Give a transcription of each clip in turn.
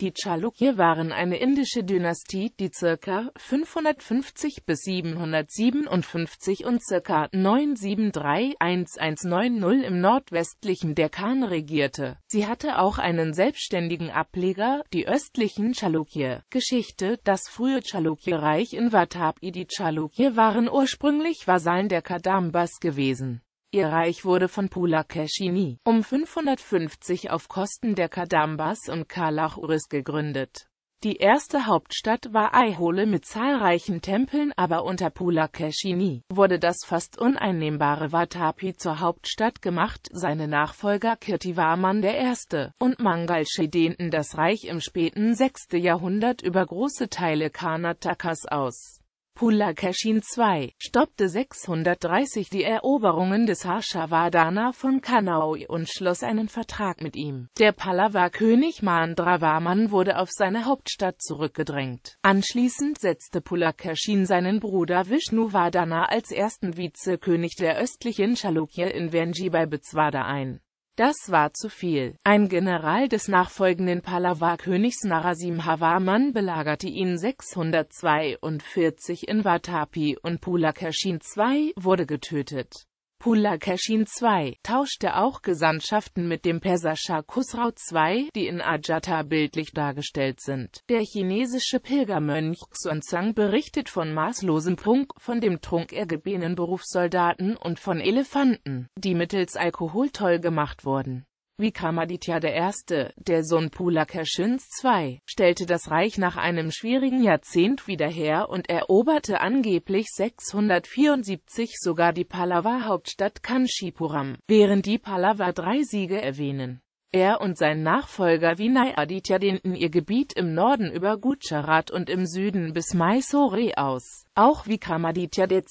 Die Chalukya waren eine indische Dynastie, die ca. 550 bis 757 und ca. 973-1190 im nordwestlichen Deccan regierte. Sie hatte auch einen selbstständigen Ableger, die östlichen Chalukya. Geschichte Das frühe Chalukya-Reich in Vatapi Die Chalukya waren ursprünglich Vasallen der Kadambas gewesen. Ihr Reich wurde von Pulakeshini um 550 auf Kosten der Kadambas und Kalachuris gegründet. Die erste Hauptstadt war Aihole mit zahlreichen Tempeln, aber unter Pulakeshini wurde das fast uneinnehmbare Watapi zur Hauptstadt gemacht. Seine Nachfolger Kirtivarman I. und Mangalshi dehnten das Reich im späten 6. Jahrhundert über große Teile Karnatakas aus. Pulakeshin II. stoppte 630 die Eroberungen des Harshavardana von Kanaoi und schloss einen Vertrag mit ihm. Der Pallava-König Mandravarman wurde auf seine Hauptstadt zurückgedrängt. Anschließend setzte Pulakashin seinen Bruder Vishnuvardhana als ersten Vizekönig der östlichen Chalukya in Venji bei Bitswada ein. Das war zu viel. Ein General des nachfolgenden Pallava-Königs Narasim Havaman belagerte ihn 642 in Watapi und Pulakeshin II wurde getötet. Pula Pulakeshin II tauschte auch Gesandtschaften mit dem Perser Kusrau II, die in Ajata bildlich dargestellt sind. Der chinesische Pilgermönch Xuanzang berichtet von maßlosem Prunk, von dem Trunk er Berufssoldaten und von Elefanten, die mittels Alkohol toll gemacht wurden. Vikramaditya I., der Sohn Pulakashins II., stellte das Reich nach einem schwierigen Jahrzehnt wieder her und eroberte angeblich 674 sogar die Pallava-Hauptstadt Kanchipuram, während die Pallava drei Siege erwähnen er und sein Nachfolger Vinay Aditya dehnten ihr Gebiet im Norden über Gujarat und im Süden bis Mysore aus. Auch Vikramaditya II.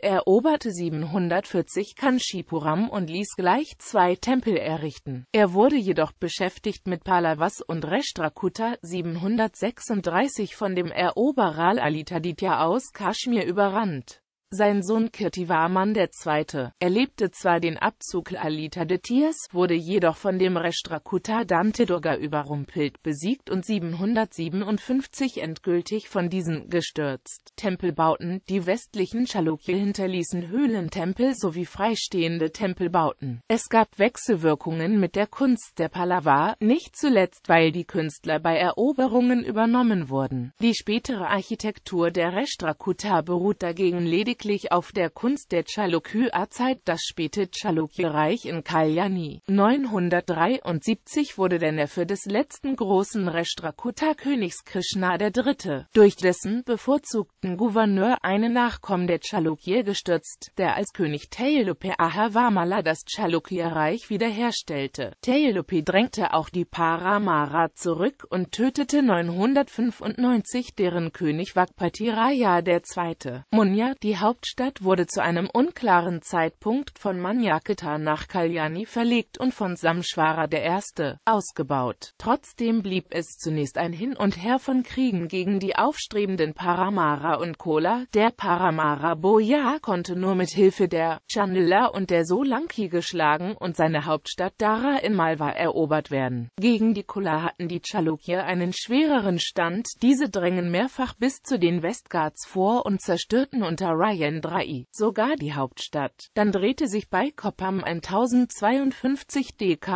eroberte 740 Kanchipuram und ließ gleich zwei Tempel errichten. Er wurde jedoch beschäftigt mit Palavas und Reshtrakuta 736 von dem Eroberer Alitaditya aus Kaschmir überrannt. Sein Sohn Kirtivarman II. erlebte zwar den Abzug Alita de Tiers, wurde jedoch von dem Rashtrakuta Durga überrumpelt, besiegt und 757 endgültig von diesen gestürzt. Tempelbauten Die westlichen Chalukya hinterließen Höhlentempel sowie freistehende Tempelbauten. Es gab Wechselwirkungen mit der Kunst der Pallava, nicht zuletzt weil die Künstler bei Eroberungen übernommen wurden. Die spätere Architektur der Rashtrakuta beruht dagegen lediglich maßgeblich auf der Kunst der Chalukya-Zeit, das späte Chalukya-Reich in Kalyani. 973 wurde der Neffe des letzten großen Rashtrakuta-Königs Krishna III. durch dessen bevorzugten Gouverneur einen Nachkommen der Chalukya gestürzt, der als König Teilupi Ahavamala das Chalukya-Reich wiederherstellte. Teilupi drängte auch die Paramara zurück und tötete 995 deren König Raya II. Munya, die Haupt Hauptstadt wurde zu einem unklaren Zeitpunkt von Manjaketa nach Kalyani verlegt und von Samshwara I. ausgebaut. Trotzdem blieb es zunächst ein Hin und Her von Kriegen gegen die aufstrebenden Paramara und Kola. Der Paramara Boya konnte nur mit Hilfe der Chandela und der Solanki geschlagen und seine Hauptstadt Dara in Malwa erobert werden. Gegen die Kola hatten die Chalukya einen schwereren Stand, diese drängen mehrfach bis zu den Westgards vor und zerstörten unter Raya Mariendrai, sogar die Hauptstadt. Dann drehte sich bei Kopam ein 1052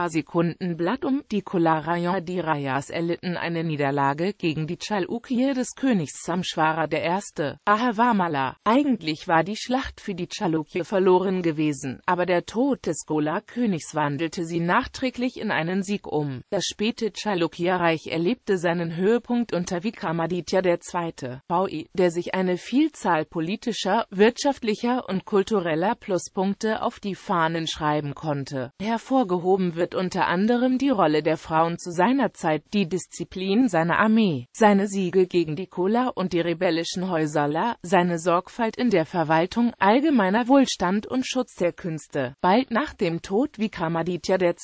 sekunden Blatt um. Die Kolarayer Dirayas erlitten eine Niederlage gegen die Chalukyer des Königs Samshwara I. Ahavamala. Eigentlich war die Schlacht für die Chalukyer verloren gewesen, aber der Tod des Gola-Königs wandelte sie nachträglich in einen Sieg um. Das späte Chalukya-Reich erlebte seinen Höhepunkt unter Vikramaditya II., VI., der sich eine Vielzahl politischer, wirtschaftlicher und kultureller Pluspunkte auf die Fahnen schreiben konnte. Hervorgehoben wird unter anderem die Rolle der Frauen zu seiner Zeit, die Disziplin seiner Armee, seine Siege gegen die Kola und die rebellischen Häuserler, seine Sorgfalt in der Verwaltung, allgemeiner Wohlstand und Schutz der Künste. Bald nach dem Tod wie Kamaditya II.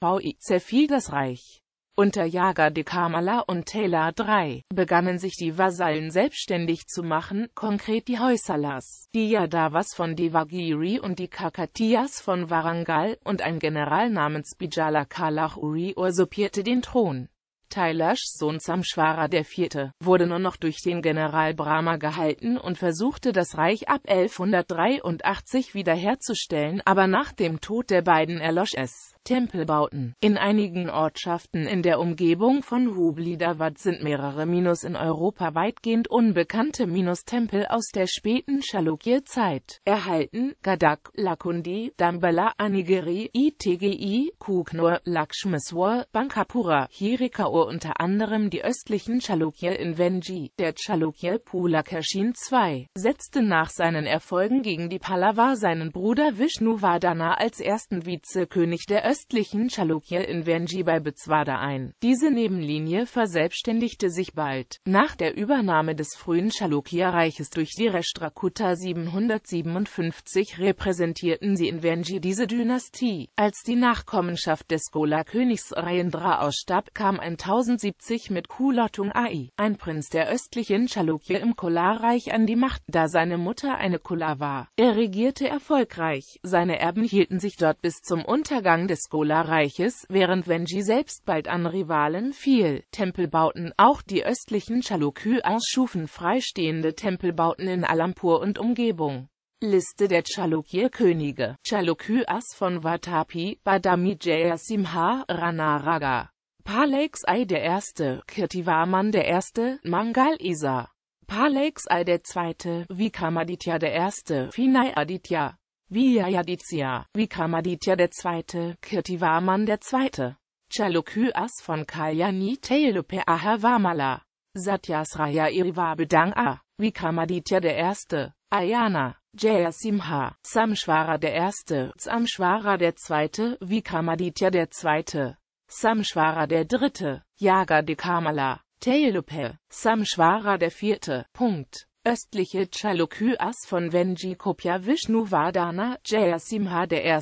VI zerfiel das Reich. Unter Jager de Kamala und Taylor III begannen sich die Vasallen selbstständig zu machen, konkret die Hoysalas, die Yadavas von Devagiri und die Kakatiyas von Warangal, und ein General namens Bijala Kalachuri usurpierte den Thron. Tailashs Sohn Samshwara IV. wurde nur noch durch den General Brahma gehalten und versuchte das Reich ab 1183 wiederherzustellen, aber nach dem Tod der beiden erlosch es. Tempelbauten. In einigen Ortschaften in der Umgebung von Hublidawad sind mehrere Minus in Europa weitgehend unbekannte Minus-Tempel aus der späten chalukya zeit erhalten. Gadak, Lakundi, Dambala, Anigiri, Itgi, Kuknur, Lakshmiswar, Bankapura, Hirikaur unter anderem die östlichen Chalukya in Venji. Der Chalukye Pulakashin II setzte nach seinen Erfolgen gegen die Pallava seinen Bruder Vishnu Vardhana als ersten Vizekönig der östlichen Chalukya in Venji bei Bezwada ein. Diese Nebenlinie verselbstständigte sich bald. Nach der Übernahme des frühen Chalukya-Reiches durch die Rashtrakuta 757 repräsentierten sie in Venji diese Dynastie. Als die Nachkommenschaft des Gola-Königs Rayendra ausstarb, kam 1070 mit Kulatung Ai, ein Prinz der östlichen Chalukya im Kolar-Reich an die Macht, da seine Mutter eine Kolar war. Er regierte erfolgreich, seine Erben hielten sich dort bis zum Untergang des Hisbollah-Reiches, während Venji selbst bald an Rivalen fiel. Tempelbauten Auch die östlichen Chalukyas schufen freistehende Tempelbauten in Alampur und Umgebung. Liste der Chalukya-Könige Chalukyas von Vatapi, Badami Jayasimha, Ranaraga Palakes I I., Kirtivarman I., Mangal Isa Palakes I II., Vikamaditya I., Finai Aditya Vijayaditya, Vikamaditya II., Kirtivarman II., Chalukyas von Kalyani Tailupe Ahavamala, Satyasraya Irivabedanga, Vikamaditya I., Ayana, Jayasimha, Samshvara I., Samshvara II., Vikamaditya II., Samshvara III., Yaga de Kamala, Tailupe, Samshvara IV. Punkt. Östliche Chalukyas von Venji Kopya Vishnuvardhana, Jayasimha I.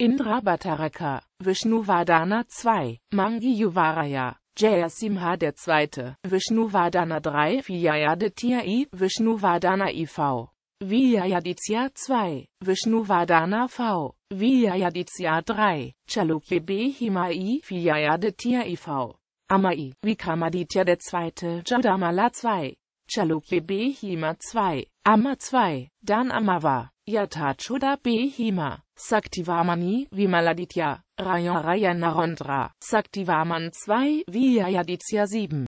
Indra Indrabhataraka, Vishnuvardhana II, Mangi Yuvaraya Jayasimha II, Vishnuvardhana III, Vijayaditya I, Vishnuvardhana IV, Vijayaditya II, Vishnuvardhana V, Vijayaditya III, Chalukya Behima I, Vijayaditya IV, Amai, Vikramaditya II, Jadamala II, Chalupe Behima 2, Amma 2, Dan Amava, Yatachuda Behima, Saktivamani Vimaladitya, Rayon Narondra, Saktivaman 2, Vijayaditya 7.